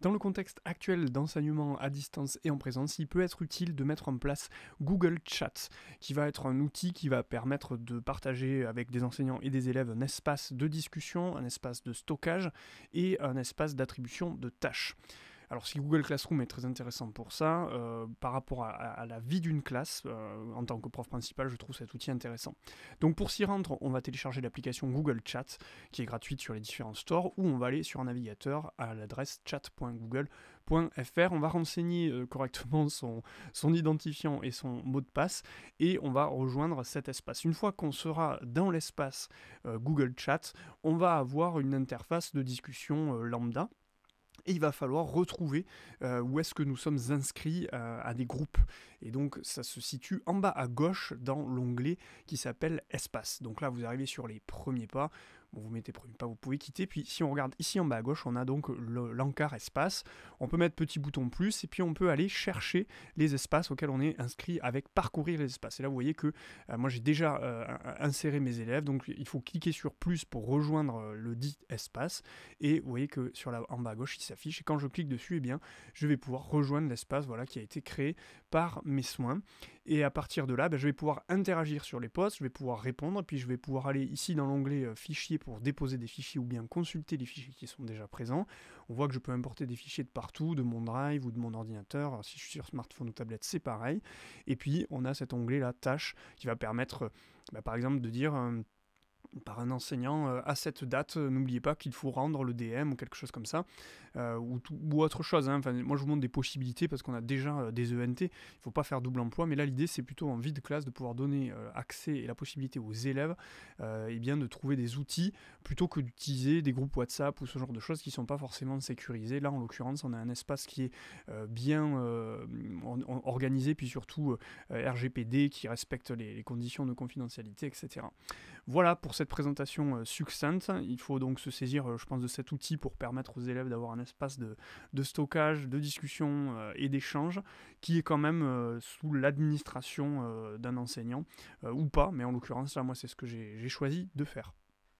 Dans le contexte actuel d'enseignement à distance et en présence, il peut être utile de mettre en place Google Chat, qui va être un outil qui va permettre de partager avec des enseignants et des élèves un espace de discussion, un espace de stockage et un espace d'attribution de tâches. Alors si Google Classroom est très intéressant pour ça, euh, par rapport à, la vie d'une classe, euh, en tant que prof principal, je trouve cet outil intéressant. Donc pour s'y rendre, on va télécharger l'application Google Chat, qui est gratuite sur les différents stores, ou on va aller sur un navigateur à l'adresse chat.google.fr. On va renseigner euh, correctement son identifiant et son mot de passe, et on va rejoindre cet espace. Une fois qu'on sera dans l'espace Google Chat, on va avoir une interface de discussion lambda et il va falloir retrouver euh, où est-ce que nous sommes inscrits euh, à des groupes. Et donc ça se situe en bas à gauche dans l'onglet qui s'appelle Espace. Donc là vous arrivez sur les premiers pas, vous mettez pas, vous pouvez quitter. Puis si on regarde ici en bas à gauche, on a donc l'encart espace. On peut mettre petit bouton plus et puis on peut aller chercher les espaces auxquels on est inscrit avec parcourir les espaces. Et là, vous voyez que euh, moi j'ai déjà euh, inséré mes élèves, donc il faut cliquer sur plus pour rejoindre euh, le dit espace. Et vous voyez que sur la, en bas à gauche, il s'affiche. Et quand je clique dessus, eh bien, je vais pouvoir rejoindre l'espace voilà, qui a été créé par mes soins. Et à partir de là, ben, je vais pouvoir interagir sur les postes, je vais pouvoir répondre, puis je vais pouvoir aller ici dans l'onglet fichier pour déposer des fichiers ou bien consulter les fichiers qui sont déjà présents. On voit que je peux importer des fichiers de partout, de mon drive ou de mon ordinateur. si je suis sur smartphone ou tablette, c'est pareil. Et puis on a cet onglet là, tâche, qui va permettre euh, bah, par exemple de dire... Euh, par un enseignant euh, à cette date. Euh, n'oubliez pas qu'il faut rendre le DM ou quelque chose comme ça, euh, ou, autre chose. Hein. Enfin, moi, je vous montre des possibilités parce qu'on a déjà des ENT. Il ne faut pas faire double emploi, mais là, l'idée, c'est plutôt en vie de classe de pouvoir donner accès et la possibilité aux élèves et bien de trouver des outils plutôt que d'utiliser des groupes WhatsApp ou ce genre de choses qui ne sont pas forcément sécurisés. Là, en l'occurrence, on a un espace qui est bien organisé, puis surtout RGPD qui respecte les conditions de confidentialité, etc. Voilà pour pour cette présentation euh, succincte. Il faut donc se saisir, euh, je pense, de cet outil pour permettre aux élèves d'avoir un espace de, stockage, de discussion euh, et d'échange qui est quand même sous l'administration d'un enseignant, ou pas, mais en l'occurrence, là, moi, c'est ce que j'ai choisi de faire.